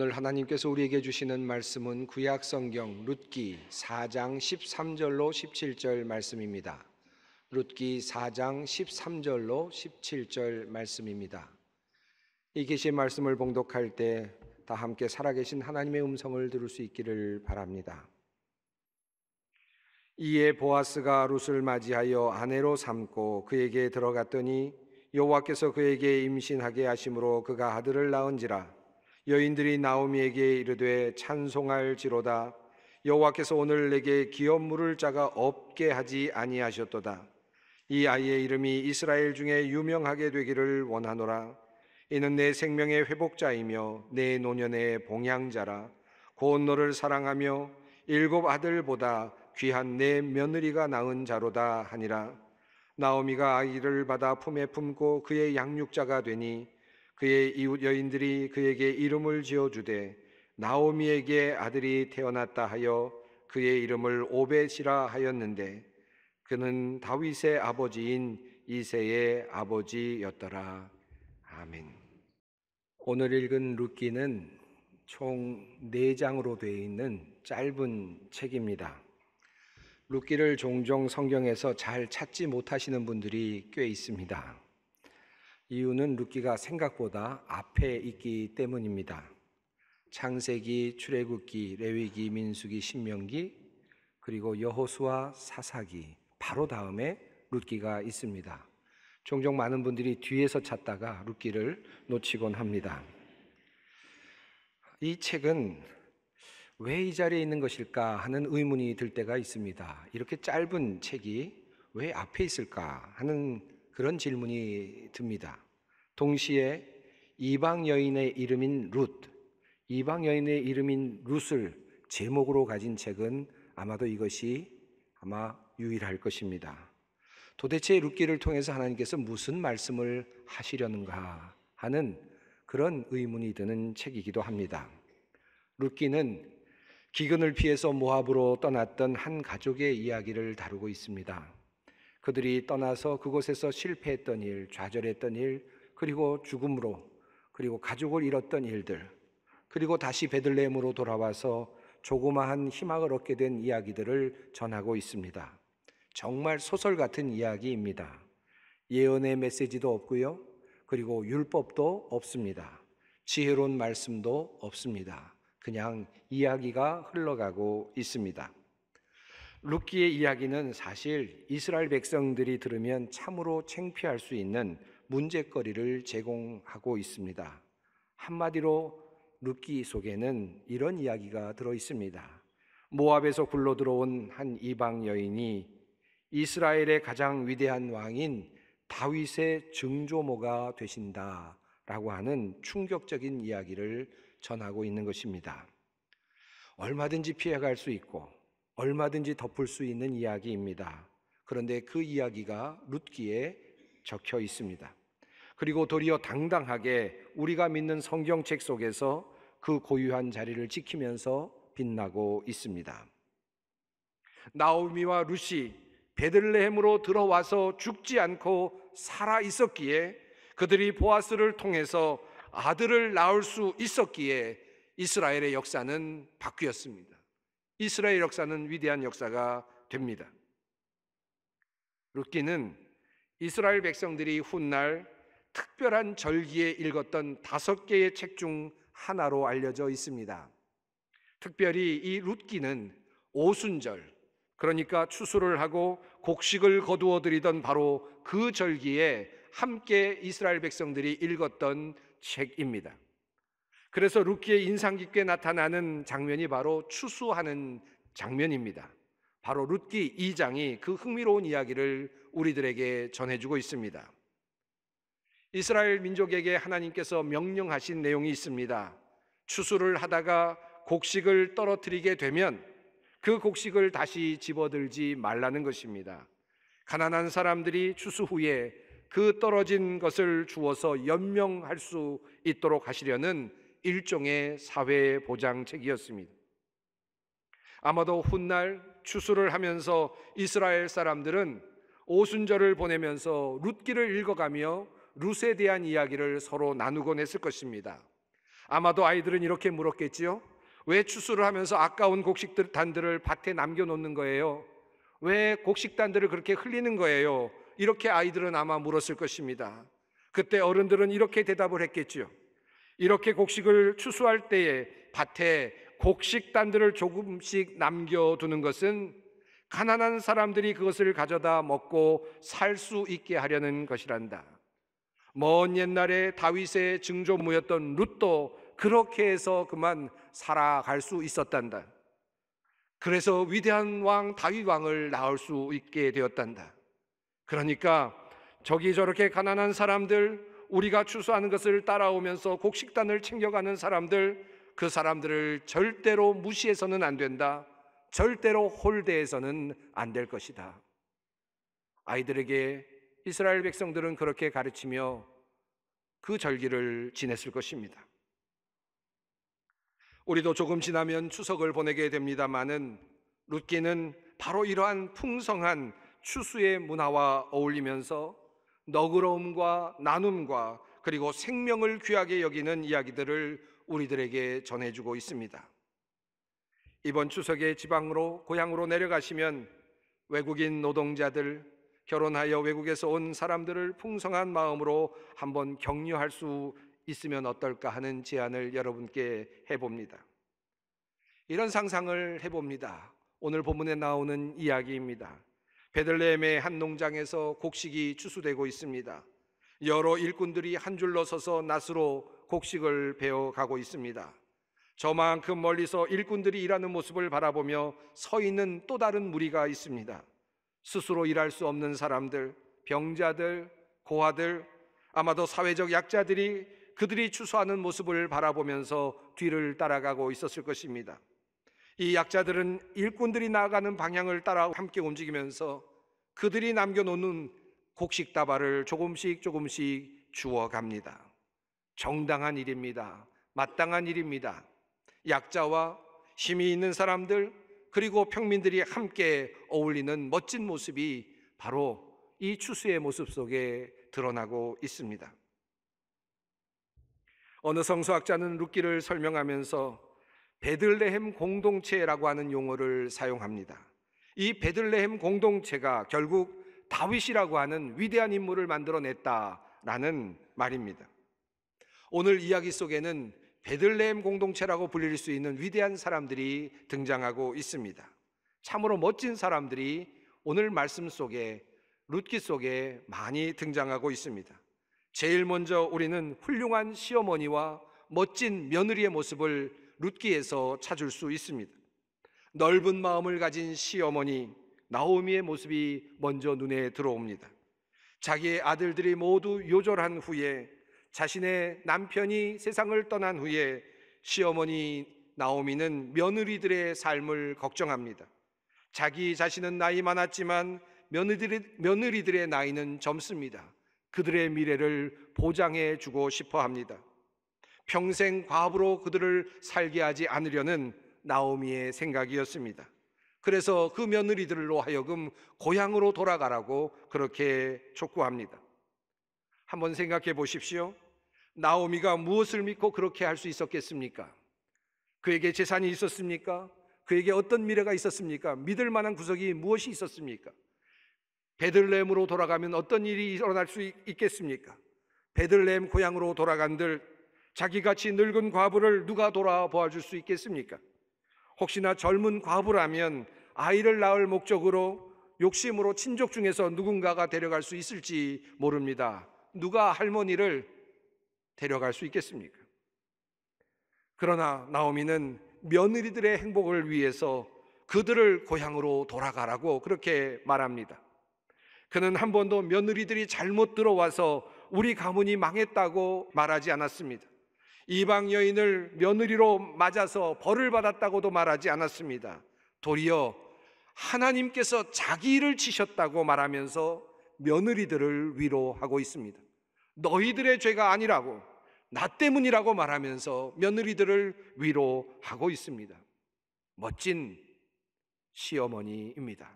오늘 하나님께서 우리에게 주시는 말씀은 구약 성경 룻기 4장 13절로 17절 말씀입니다. 룻기 4장 13절로 17절 말씀입니다. 이 계시의 말씀을 봉독할 때 다 함께 살아계신 하나님의 음성을 들을 수 있기를 바랍니다. 이에 보아스가 룻을 맞이하여 아내로 삼고 그에게 들어갔더니 여호와께서 그에게 임신하게 하심으로 그가 아들을 낳은지라 여인들이 나오미에게 이르되 찬송할지로다 여호와께서 오늘 내게 기업물을 짜가 없게 하지 아니하셨도다 이 아이의 이름이 이스라엘 중에 유명하게 되기를 원하노라 이는 내 생명의 회복자이며 내 노년의 봉양자라 곧 너를 사랑하며 일곱 아들보다 귀한 내 며느리가 낳은 자로다 하니라 나오미가 아이를 받아 품에 품고 그의 양육자가 되니 그의 이웃 여인들이 그에게 이름을 지어 주되 나오미에게 아들이 태어났다 하여 그의 이름을 오벳이라 하였는데 그는 다윗의 아버지인 이세의 아버지였더라. 아멘. 오늘 읽은 룻기는 총 4장으로 되어 있는 짧은 책입니다. 룻기를 종종 성경에서 잘 찾지 못하시는 분들이 꽤 있습니다. 이유는 루기가 생각보다 앞에 있기 때문입니다. 창세기, 출애굽기, 레위기, 민수기, 신명기 그리고 여호수와 사사기 바로 다음에 룻기가 있습니다. 종종 많은 분들이 뒤에서 찾다가 룻기를 놓치곤 합니다. 이 책은 왜 이 자리에 있는 것일까 하는 의문이 들 때가 있습니다. 이렇게 짧은 책이 왜 앞에 있을까 하는 그런 질문이 듭니다. 동시에 이방 여인의 이름인 룻, 이방 여인의 이름인 룻을 제목으로 가진 책은 아마도 이것이 아마 유일할 것입니다. 도대체 룻기를 통해서 하나님께서 무슨 말씀을 하시려는가 하는 그런 의문이 드는 책이기도 합니다. 룻기는 기근을 피해서 모압으로 떠났던 한 가족의 이야기를 다루고 있습니다. 그들이 떠나서 그곳에서 실패했던 일, 좌절했던 일, 그리고 죽음으로, 그리고 가족을 잃었던 일들, 그리고 다시 베들레헴으로 돌아와서 조그마한 희망을 얻게 된 이야기들을 전하고 있습니다. 정말 소설 같은 이야기입니다. 예언의 메시지도 없고요. 그리고 율법도 없습니다. 지혜로운 말씀도 없습니다. 그냥 이야기가 흘러가고 있습니다. 루키의 이야기는 사실 이스라엘 백성들이 들으면 참으로 창피할 수 있는 문제거리를 제공하고 있습니다. 한마디로 루키 속에는 이런 이야기가 들어 있습니다. 모압에서 굴러 들어온 한 이방 여인이 이스라엘의 가장 위대한 왕인 다윗의 증조모가 되신다라고 하는 충격적인 이야기를 전하고 있는 것입니다. 얼마든지 피해갈 수 있고 얼마든지 덮을 수 있는 이야기입니다. 그런데 그 이야기가 룻기에 적혀 있습니다. 그리고 도리어 당당하게 우리가 믿는 성경책 속에서 그 고유한 자리를 지키면서 빛나고 있습니다. 나오미와 루시 베들레헴으로 들어와서 죽지 않고 살아 있었기에 그들이 보아스를 통해서 아들을 낳을 수 있었기에 이스라엘의 역사는 바뀌었습니다. 이스라엘 역사는 위대한 역사가 됩니다. 룻기는 이스라엘 백성들이 훗날 특별한 절기에 읽었던 다섯 개의 책 중 하나로 알려져 있습니다. 특별히 이 룻기는 오순절, 그러니까 추수를 하고 곡식을 거두어 드리던 바로 그 절기에 함께 이스라엘 백성들이 읽었던 책입니다. 그래서 루키의 인상 깊게 나타나는 장면이 바로 추수하는 장면입니다. 바로 룻기 2장이 그 흥미로운 이야기를 우리들에게 전해주고 있습니다. 이스라엘 민족에게 하나님께서 명령하신 내용이 있습니다. 추수를 하다가 곡식을 떨어뜨리게 되면 그 곡식을 다시 집어들지 말라는 것입니다. 가난한 사람들이 추수 후에 그 떨어진 것을 주워서 연명할 수 있도록 하시려는 일종의 사회 보장책이었습니다. 아마도 훗날 추수를 하면서 이스라엘 사람들은 오순절을 보내면서 룻기를 읽어가며 룻에 대한 이야기를 서로 나누곤 했을 것입니다. 아마도 아이들은 이렇게 물었겠지요. 왜 추수를 하면서 아까운 곡식들 단들을 밭에 남겨 놓는 거예요? 왜 곡식단들을 그렇게 흘리는 거예요? 이렇게 아이들은 아마 물었을 것입니다. 그때 어른들은 이렇게 대답을 했겠지요. 이렇게 곡식을 추수할 때에 밭에 곡식단들을 조금씩 남겨두는 것은 가난한 사람들이 그것을 가져다 먹고 살 수 있게 하려는 것이란다. 먼 옛날에 다윗의 증조무였던 룻도 그렇게 해서 그만 살아갈 수 있었단다. 그래서 위대한 왕 다윗 왕을 낳을 수 있게 되었단다. 그러니까 저기 저렇게 가난한 사람들 우리가 추수하는 것을 따라오면서 곡식단을 챙겨가는 사람들, 그 사람들을 절대로 무시해서는 안 된다. 절대로 홀대해서는 안 될 것이다. 아이들에게 이스라엘 백성들은 그렇게 가르치며 그 절기를 지냈을 것입니다. 우리도 조금 지나면 추석을 보내게 됩니다마는 룻기는 바로 이러한 풍성한 추수의 문화와 어울리면서 너그러움과 나눔과 그리고 생명을 귀하게 여기는 이야기들을 우리들에게 전해주고 있습니다. 이번 추석에 지방으로 고향으로 내려가시면 외국인 노동자들 결혼하여 외국에서 온 사람들을 풍성한 마음으로 한번 격려할 수 있으면 어떨까 하는 제안을 여러분께 해봅니다. 이런 상상을 해봅니다. 오늘 본문에 나오는 이야기입니다. 베들레헴의 한 농장에서 곡식이 추수되고 있습니다. 여러 일꾼들이 한 줄로 서서 낫으로 곡식을 베어 가고 있습니다. 저만큼 멀리서 일꾼들이 일하는 모습을 바라보며 서 있는 또 다른 무리가 있습니다. 스스로 일할 수 없는 사람들, 병자들, 고아들, 아마도 사회적 약자들이 그들이 추수하는 모습을 바라보면서 뒤를 따라가고 있었을 것입니다. 이 약자들은 일꾼들이 나아가는 방향을 따라 함께 움직이면서 그들이 남겨놓는 곡식 다발을 조금씩 조금씩 주어갑니다 정당한 일입니다. 마땅한 일입니다. 약자와 힘이 있는 사람들 그리고 평민들이 함께 어울리는 멋진 모습이 바로 이 추수의 모습 속에 드러나고 있습니다. 어느 성서학자는 룻기를 설명하면서 베들레헴 공동체라고 하는 용어를 사용합니다. 이 베들레헴 공동체가 결국 다윗이라고 하는 위대한 인물을 만들어냈다라는 말입니다. 오늘 이야기 속에는 베들레헴 공동체라고 불릴 수 있는 위대한 사람들이 등장하고 있습니다. 참으로 멋진 사람들이 오늘 말씀 속에 룻기 속에 많이 등장하고 있습니다. 제일 먼저 우리는 훌륭한 시어머니와 멋진 며느리의 모습을 룻기에서 찾을 수 있습니다. 넓은 마음을 가진 시어머니 나오미의 모습이 먼저 눈에 들어옵니다. 자기의 아들들이 모두 요절한 후에 자신의 남편이 세상을 떠난 후에 시어머니 나오미는 며느리들의 삶을 걱정합니다. 자기 자신은 나이 많았지만 며느리들의, 며느리들의 나이는 젊습니다. 그들의 미래를 보장해 주고 싶어 합니다. 평생 과부로 그들을 살게 하지 않으려는 나오미의 생각이었습니다. 그래서 그 며느리들로 하여금 고향으로 돌아가라고 그렇게 촉구합니다. 한번 생각해 보십시오. 나오미가 무엇을 믿고 그렇게 할 수 있었겠습니까? 그에게 재산이 있었습니까? 그에게 어떤 미래가 있었습니까? 믿을 만한 구석이 무엇이 있었습니까? 베들레헴으로 돌아가면 어떤 일이 일어날 수 있겠습니까? 베들레헴 고향으로 돌아간들 자기같이 늙은 과부를 누가 돌아보아 줄 수 있겠습니까? 혹시나 젊은 과부라면 아이를 낳을 목적으로 욕심으로 친족 중에서 누군가가 데려갈 수 있을지 모릅니다. 누가 할머니를 데려갈 수 있겠습니까? 그러나 나오미는 며느리들의 행복을 위해서 그들을 고향으로 돌아가라고 그렇게 말합니다. 그는 한 번도 며느리들이 잘못 들어와서 우리 가문이 망했다고 말하지 않았습니다. 이방 여인을 며느리로 맞아서 벌을 받았다고도 말하지 않았습니다. 도리어 하나님께서 자기를 치셨다고 말하면서 며느리들을 위로하고 있습니다. 너희들의 죄가 아니라고, 나 때문이라고 말하면서 며느리들을 위로하고 있습니다. 멋진 시어머니입니다.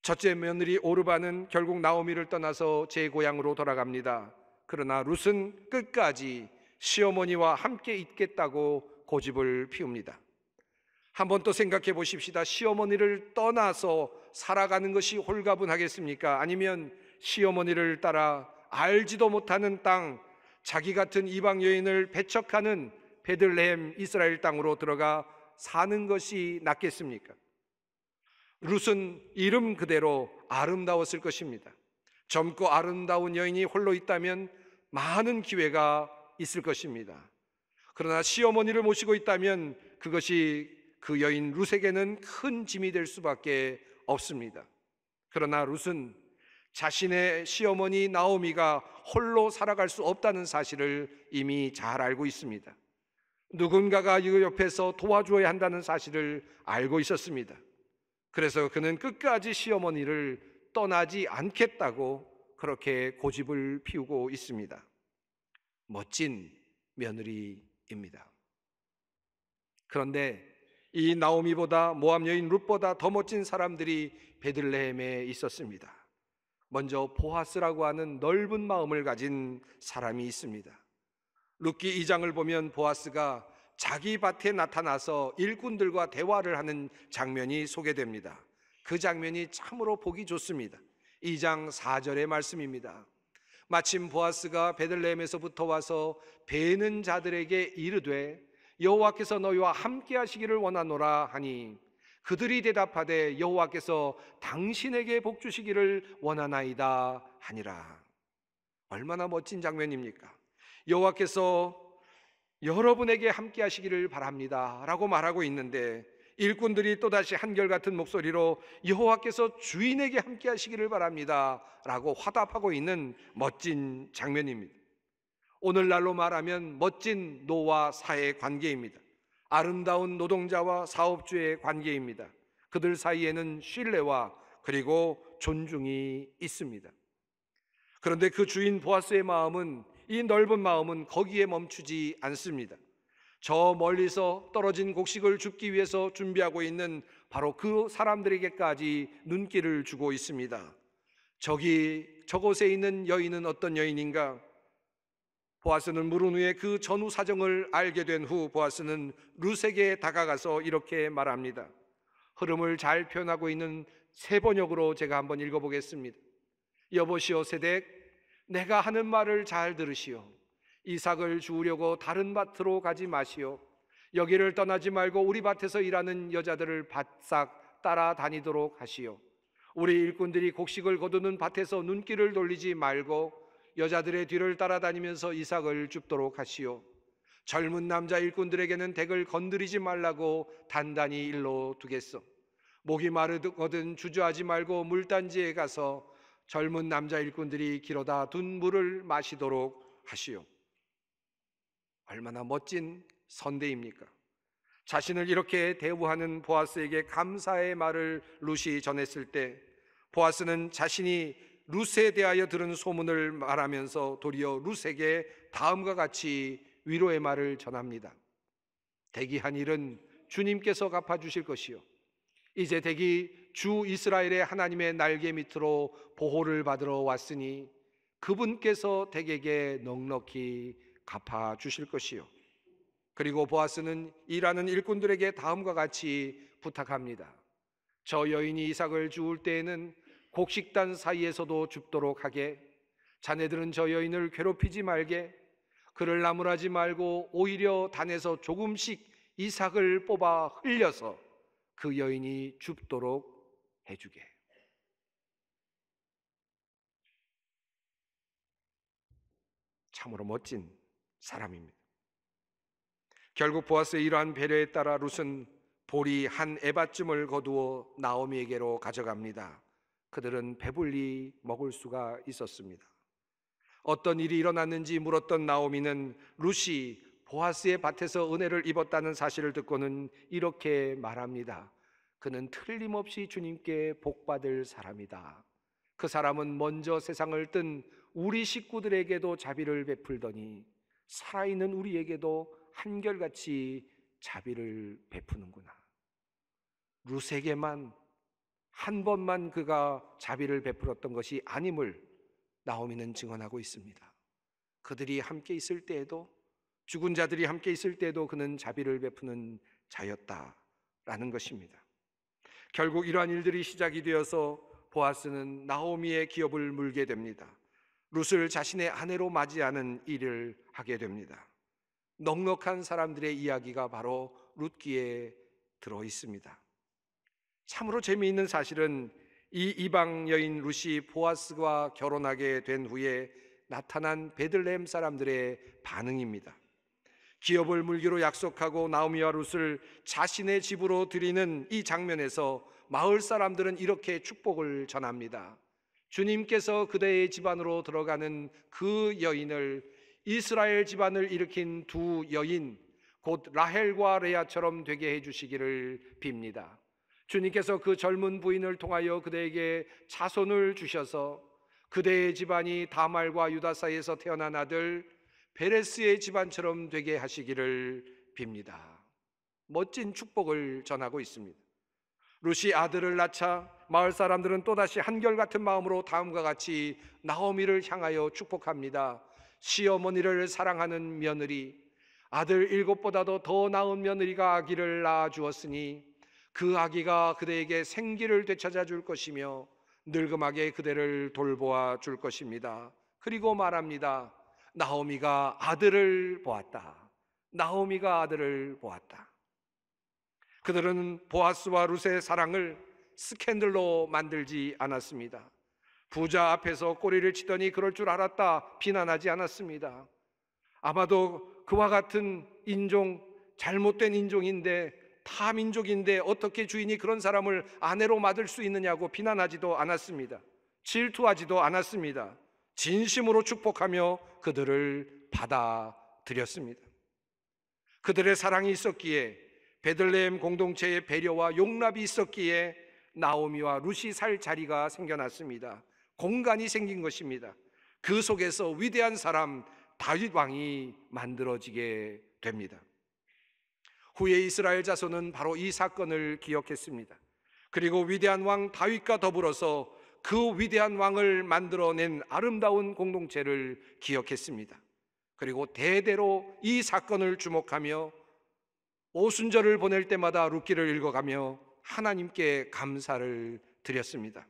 첫째 며느리 오르바는 결국 나오미를 떠나서 제 고향으로 돌아갑니다. 그러나 룻은 끝까지 시어머니와 함께 있겠다고 고집을 피웁니다. 한번 또 생각해 보십시다. 시어머니를 떠나서 살아가는 것이 홀가분하겠습니까? 아니면 시어머니를 따라 알지도 못하는 땅, 자기 같은 이방 여인을 배척하는 베들레헴 이스라엘 땅으로 들어가 사는 것이 낫겠습니까? 룻은 이름 그대로 아름다웠을 것입니다. 젊고 아름다운 여인이 홀로 있다면 많은 기회가 있을 것입니다. 그러나 시어머니를 모시고 있다면 그것이 그 여인 룻에게는 큰 짐이 될 수밖에 없습니다. 그러나 룻은 자신의 시어머니 나오미가 홀로 살아갈 수 없다는 사실을 이미 잘 알고 있습니다. 누군가가 이 옆에서 도와줘야 한다는 사실을 알고 있었습니다. 그래서 그는 끝까지 시어머니를 떠나지 않겠다고 그렇게 고집을 피우고 있습니다. 멋진 며느리입니다. 그런데 이 나오미보다 모함 여인 룻보다 더 멋진 사람들이 베들레헴에 있었습니다. 먼저 보아스라고 하는 넓은 마음을 가진 사람이 있습니다. 룻기 2장을 보면 보아스가 자기 밭에 나타나서 일꾼들과 대화를 하는 장면이 소개됩니다. 그 장면이 참으로 보기 좋습니다. 2장 4절의 말씀입니다. 마침 보아스가 베들레헴에서부터 와서 베는 자들에게 이르되 여호와께서 너희와 함께 하시기를 원하노라 하니 그들이 대답하되 여호와께서 당신에게 복 주시기를 원하나이다 하니라. 얼마나 멋진 장면입니까? 여호와께서 여러분에게 함께 하시기를 바랍니다라고 말하고 있는데 일꾼들이 또다시 한결같은 목소리로 여호와께서 주인에게 함께 하시기를 바랍니다. 라고 화답하고 있는 멋진 장면입니다. 오늘날로 말하면 멋진 노와 사의 관계입니다. 아름다운 노동자와 사업주의 관계입니다. 그들 사이에는 신뢰와 그리고 존중이 있습니다. 그런데 그 주인 보아스의 마음은 이 넓은 마음은 거기에 멈추지 않습니다. 저 멀리서 떨어진 곡식을 줍기 위해서 준비하고 있는 바로 그 사람들에게까지 눈길을 주고 있습니다. 저기 저곳에 있는 여인은 어떤 여인인가? 보아스는 물은 후에 그 전후 사정을 알게 된 후 보아스는 루세게 다가가서 이렇게 말합니다. 흐름을 잘 표현하고 있는 세 번역으로 제가 한번 읽어보겠습니다. 여보시오 세덱, 내가 하는 말을 잘 들으시오. 이삭을 주우려고 다른 밭으로 가지 마시오. 여기를 떠나지 말고 우리 밭에서 일하는 여자들을 바싹 따라다니도록 하시오. 우리 일꾼들이 곡식을 거두는 밭에서 눈길을 돌리지 말고 여자들의 뒤를 따라다니면서 이삭을 줍도록 하시오. 젊은 남자 일꾼들에게는 댁을 건드리지 말라고 단단히 일러 두겠소. 목이 마르거든 주저하지 말고 물단지에 가서 젊은 남자 일꾼들이 기어다둔 물을 마시도록 하시오. 얼마나 멋진 선대입니까? 자신을 이렇게 대우하는 보아스에게 감사의 말을 루시 전했을 때 보아스는 자신이 루스에 대하여 들은 소문을 말하면서 도리어 루스에게 다음과 같이 위로의 말을 전합니다. 대기한 일은 주님께서 갚아주실 것이요. 이제 대기 주 이스라엘의 하나님의 날개 밑으로 보호를 받으러 왔으니 그분께서 댁에게 넉넉히 갚아 주실 것이요. 그리고 보아스는 일하는 일꾼들에게 다음과 같이 부탁합니다. 저 여인이 이삭을 주울 때에는 곡식단 사이에서도 줍도록 하게 자네들은 저 여인을 괴롭히지 말게 그를 나무라지 말고 오히려 단에서 조금씩 이삭을 뽑아 흘려서 그 여인이 줍도록 해주게. 참으로 멋진 사람입니다. 결국 보아스의 이러한 배려에 따라 룻은 보리 한 에바쯤을 거두어 나오미에게로 가져갑니다. 그들은 배불리 먹을 수가 있었습니다. 어떤 일이 일어났는지 물었던 나오미는 룻이 보아스의 밭에서 은혜를 입었다는 사실을 듣고는 이렇게 말합니다. 그는 틀림없이 주님께 복받을 사람이다. 그 사람은 먼저 세상을 뜬 우리 식구들에게도 자비를 베풀더니 살아있는 우리에게도 한결같이 자비를 베푸는구나. 루세게만 한 번만 그가 자비를 베풀었던 것이 아님을 나오미는 증언하고 있습니다. 그들이 함께 있을 때에도 죽은 자들이 함께 있을 때에도 그는 자비를 베푸는 자였다라는 것입니다. 결국 이러한 일들이 시작이 되어서 보아스는 나오미의 기업을 물게 됩니다. 룻을 자신의 아내로 맞이하는 일을 하게 됩니다. 넉넉한 사람들의 이야기가 바로 룻기에 들어 있습니다. 참으로 재미있는 사실은 이 이방 여인 루시 보아스와 결혼하게 된 후에 나타난 베들레헴 사람들의 반응입니다. 기업을 물기로 약속하고 나오미와 룻을 자신의 집으로 들이는 이 장면에서 마을 사람들은 이렇게 축복을 전합니다. 주님께서 그대의 집안으로 들어가는 그 여인을 이스라엘 집안을 일으킨 두 여인 곧 라헬과 레아처럼 되게 해 주시기를 빕니다. 주님께서 그 젊은 부인을 통하여 그대에게 자손을 주셔서 그대의 집안이 다말과 유다 사이에서 태어난 아들 베레스의 집안처럼 되게 하시기를 빕니다. 멋진 축복을 전하고 있습니다. 루시 아들을 낳자 마을 사람들은 또다시 한결같은 마음으로 다음과 같이 나오미를 향하여 축복합니다. 시어머니를 사랑하는 며느리, 아들 일곱보다도 더 나은 며느리가 아기를 낳아 주었으니 그 아기가 그대에게 생기를 되찾아 줄 것이며 늙음하게 그대를 돌보아 줄 것입니다. 그리고 말합니다. 나오미가 아들을 보았다. 나오미가 아들을 보았다. 그들은 보아스와 루 룻의 사랑을 스캔들로 만들지 않았습니다. 부자 앞에서 꼬리를 치더니 그럴 줄 알았다 비난하지 않았습니다. 아마도 그와 같은 인종, 잘못된 인종인데 타민족인데 어떻게 주인이 그런 사람을 아내로 맞을 수 있느냐고 비난하지도 않았습니다. 질투하지도 않았습니다. 진심으로 축복하며 그들을 받아들였습니다. 그들의 사랑이 있었기에 베들레헴 공동체의 배려와 용납이 있었기에 나오미와 루시 살 자리가 생겨났습니다. 공간이 생긴 것입니다. 그 속에서 위대한 사람 다윗 왕이 만들어지게 됩니다. 후에 이스라엘 자손은 바로 이 사건을 기억했습니다. 그리고 위대한 왕 다윗과 더불어서 그 위대한 왕을 만들어낸 아름다운 공동체를 기억했습니다. 그리고 대대로 이 사건을 주목하며 오순절을 보낼 때마다 룻기를 읽어가며 하나님께 감사를 드렸습니다.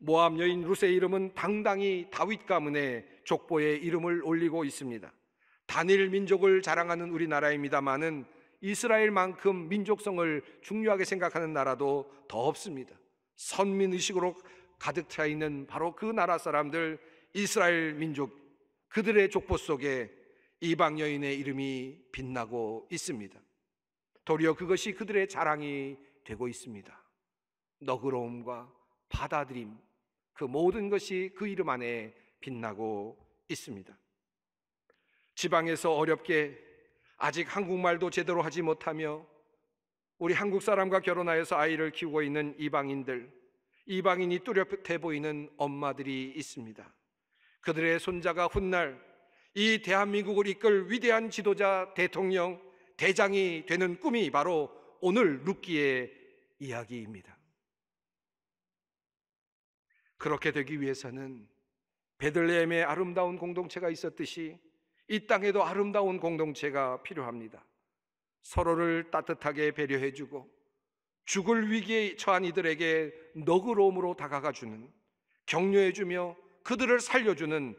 모함 여인 루스 이름은 당당히 다윗 가문의 족보에 이름을 올리고 있습니다. 단일 민족을 자랑하는 우리나라입니다만은 이스라엘만큼 민족성을 중요하게 생각하는 나라도 더 없습니다. 선민 의식으로 가득 차 있는 바로 그 나라 사람들 이스라엘 민족 그들의 족보 속에 이방 여인의 이름이 빛나고 있습니다. 도리어 그것이 그들의 자랑이 되고 있습니다. 너그러움과 받아들임, 그 모든 것이 그 이름 안에 빛나고 있습니다. 지방에서 어렵게 아직 한국말도 제대로 하지 못하며 우리 한국 사람과 결혼하여서 아이를 키우고 있는 이방인들, 이방인이 뚜렷해 보이는 엄마들이 있습니다. 그들의 손자가 훗날 이 대한민국을 이끌 위대한 지도자 대통령 대장이 되는 꿈이 바로 오늘 루키의 이야기입니다. 그렇게 되기 위해서는 베들레헴의 아름다운 공동체가 있었듯이 이 땅에도 아름다운 공동체가 필요합니다. 서로를 따뜻하게 배려해주고 죽을 위기에 처한 이들에게 너그러움으로 다가가주는 격려해주며 그들을 살려주는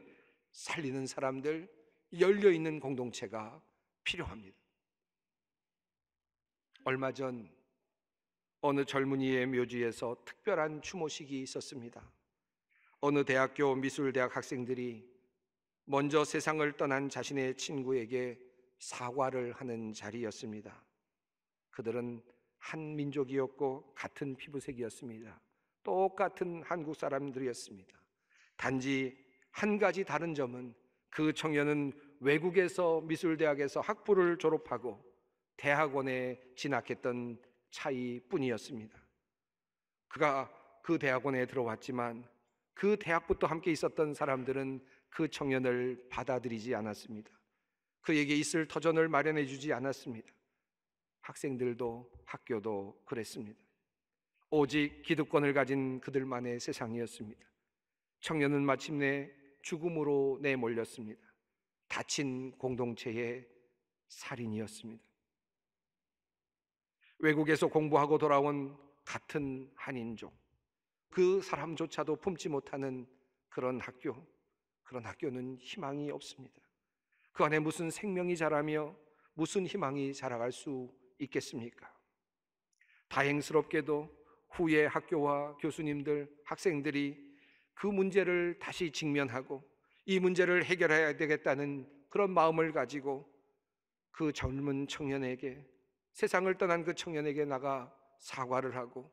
살리는 사람들 열려있는 공동체가 필요합니다. 얼마 전 어느 젊은이의 묘지에서 특별한 추모식이 있었습니다. 어느 대학교 미술대학 학생들이 먼저 세상을 떠난 자신의 친구에게 사과를 하는 자리였습니다. 그들은 한 민족이었고 같은 피부색이었습니다. 똑같은 한국 사람들이었습니다. 단지 한 가지 다른 점은 그 청년은 외국에서 미술대학에서 학부를 졸업하고 대학원에 진학했던 차이뿐이었습니다. 그가 그 대학원에 들어왔지만 그 대학부터 함께 있었던 사람들은 그 청년을 받아들이지 않았습니다. 그에게 있을 터전을 마련해 주지 않았습니다. 학생들도 학교도 그랬습니다. 오직 기득권을 가진 그들만의 세상이었습니다. 청년은 마침내 죽음으로 내몰렸습니다. 다친 공동체의 살인이었습니다. 외국에서 공부하고 돌아온 같은 한인종. 그 사람조차도 품지 못하는 그런 학교. 그런 학교는 희망이 없습니다. 그 안에 무슨 생명이 자라며 무슨 희망이 자라갈 수 있겠습니까? 다행스럽게도 후에 학교와 교수님들, 학생들이 그 문제를 다시 직면하고 이 문제를 해결해야 되겠다는 그런 마음을 가지고 그 젊은 청년에게 세상을 떠난 그 청년에게 나가 사과를 하고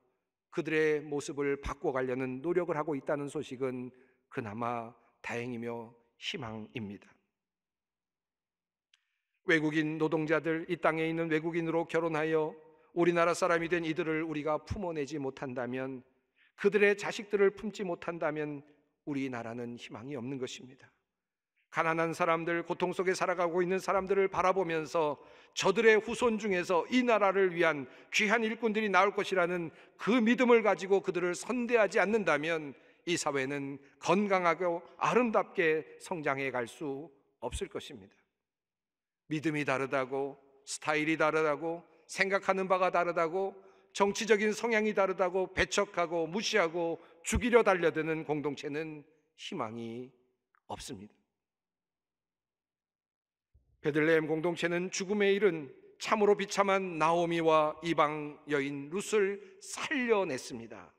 그들의 모습을 바꿔가려는 노력을 하고 있다는 소식은 그나마 다행이며 희망입니다. 외국인 노동자들, 이 땅에 있는 외국인으로 결혼하여 우리나라 사람이 된 이들을 우리가 품어내지 못한다면 그들의 자식들을 품지 못한다면 우리나라는 희망이 없는 것입니다. 가난한 사람들, 고통 속에 살아가고 있는 사람들을 바라보면서 저들의 후손 중에서 이 나라를 위한 귀한 일꾼들이 나올 것이라는 그 믿음을 가지고 그들을 선대하지 않는다면 이 사회는 건강하고 아름답게 성장해 갈 수 없을 것입니다. 믿음이 다르다고, 스타일이 다르다고, 생각하는 바가 다르다고, 정치적인 성향이 다르다고 배척하고 무시하고 죽이려 달려드는 공동체는 희망이 없습니다. 베들레헴 공동체는 죽음에 이른 참으로 비참한 나오미와 이방 여인 룻을 살려냈습니다.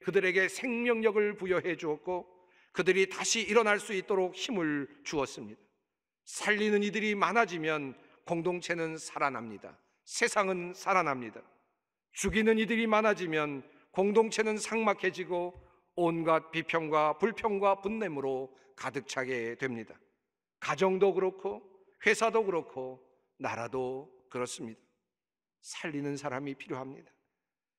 그들에게 생명력을 부여해 주었고 그들이 다시 일어날 수 있도록 힘을 주었습니다. 살리는 이들이 많아지면 공동체는 살아납니다. 세상은 살아납니다. 죽이는 이들이 많아지면 공동체는 상막해지고 온갖 비평과 불평과 분냄으로 가득 차게 됩니다. 가정도 그렇고 회사도 그렇고 나라도 그렇습니다. 살리는 사람이 필요합니다.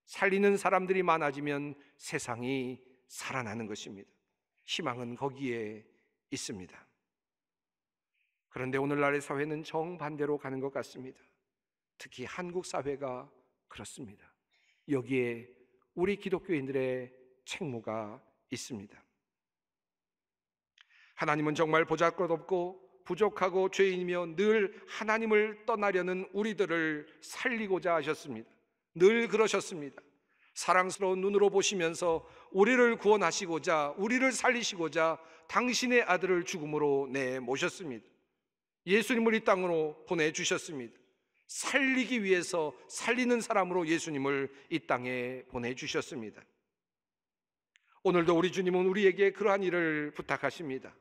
살리는 사람들이 많아지면 세상이 살아나는 것입니다. 희망은 거기에 있습니다. 그런데 오늘날의 사회는 정반대로 가는 것 같습니다. 특히 한국 사회가 그렇습니다. 여기에 우리 기독교인들의 책무가 있습니다. 하나님은 정말 보잘것없고 부족하고 죄인이며 늘 하나님을 떠나려는 우리들을 살리고자 하셨습니다. 늘 그러셨습니다. 사랑스러운 눈으로 보시면서 우리를 구원하시고자 우리를 살리시고자 당신의 아들을 죽음으로 내모셨습니다. 예수님을 이 땅으로 보내주셨습니다. 살리기 위해서 살리는 사람으로 예수님을 이 땅에 보내주셨습니다. 오늘도 우리 주님은 우리에게 그러한 일을 부탁하십니다.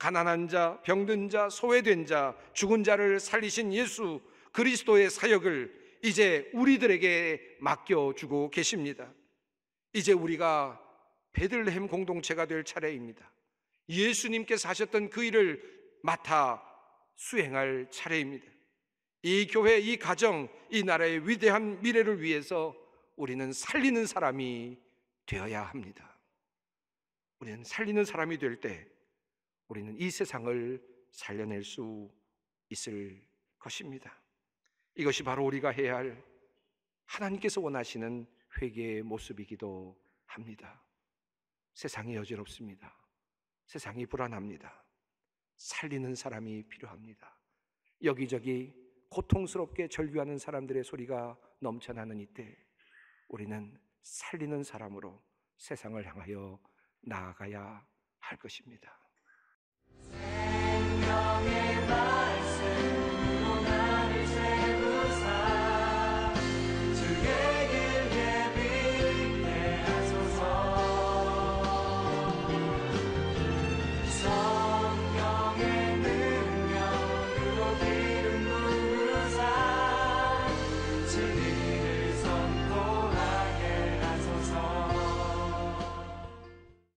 가난한 자, 병든 자, 소외된 자, 죽은 자를 살리신 예수 그리스도의 사역을 이제 우리들에게 맡겨주고 계십니다. 이제 우리가 베들레헴 공동체가 될 차례입니다. 예수님께서 하셨던 그 일을 맡아 수행할 차례입니다. 이 교회, 이 가정, 이 나라의 위대한 미래를 위해서 우리는 살리는 사람이 되어야 합니다. 우리는 살리는 사람이 될때 우리는 이 세상을 살려낼 수 있을 것입니다. 이것이 바로 우리가 해야 할 하나님께서 원하시는 회개의 모습이기도 합니다. 세상이 여지럽습니다. 세상이 불안합니다. 살리는 사람이 필요합니다. 여기저기 고통스럽게 절규하는 사람들의 소리가 넘쳐나는 이때 우리는 살리는 사람으로 세상을 향하여 나아가야 할 것입니다. 성령의